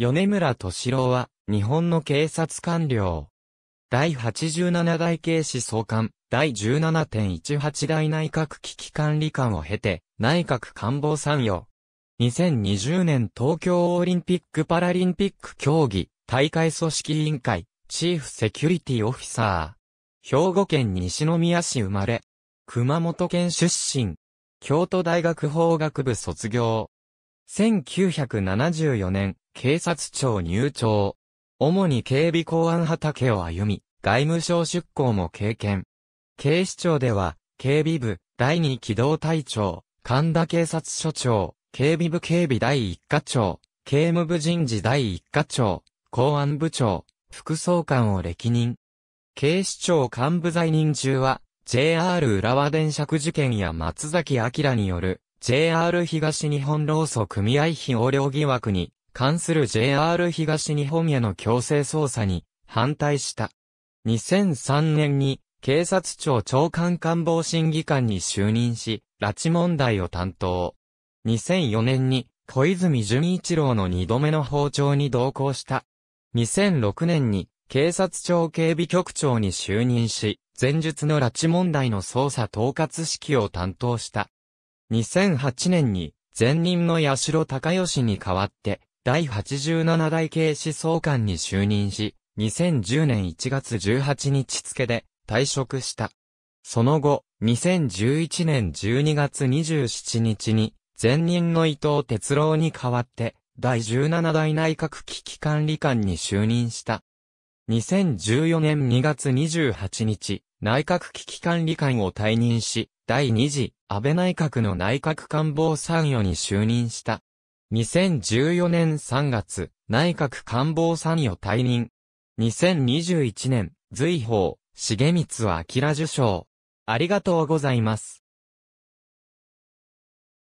米村敏郎は、日本の警察官僚。第87代警視総監、第17.18代内閣危機管理官を経て、内閣官房参与。2020年東京オリンピック・パラリンピック競技、大会組織委員会、チーフセキュリティオフィサー。兵庫県西宮市生まれ。熊本県出身。京都大学法学部卒業。1974年、警察庁入庁。主に警備公安畑を歩み、外務省出向も経験。警視庁では、警備部、第二機動隊長、神田警察署長、警備部警備第一課長、警務部人事第一課長、公安部長、副総監を歴任。警視庁幹部在任中は、JR 浦和電車区事件や松崎明による JR 東日本労組組合費横領疑惑に関する JR 東日本への強制捜査に反対した。2003年に警察庁長官官房審議官に就任し、拉致問題を担当。2004年に小泉純一郎の二度目の包丁に同行した。2006年に警察庁警備局長に就任し、前述の拉致問題の捜査統括指揮を担当した。2008年に前任の八代隆義に代わって、第87代警視総監に就任し、2010年1月18日付で退職した。その後、2011年12月27日に、前任の伊藤哲郎に代わって、第17代内閣危機管理官に就任した。2014年2月28日、内閣危機管理官を退任し、第2次安倍内閣の内閣官房参与に就任した。2014年3月、内閣官房参与退任。2021年、随法、重光明受賞。ありがとうございます。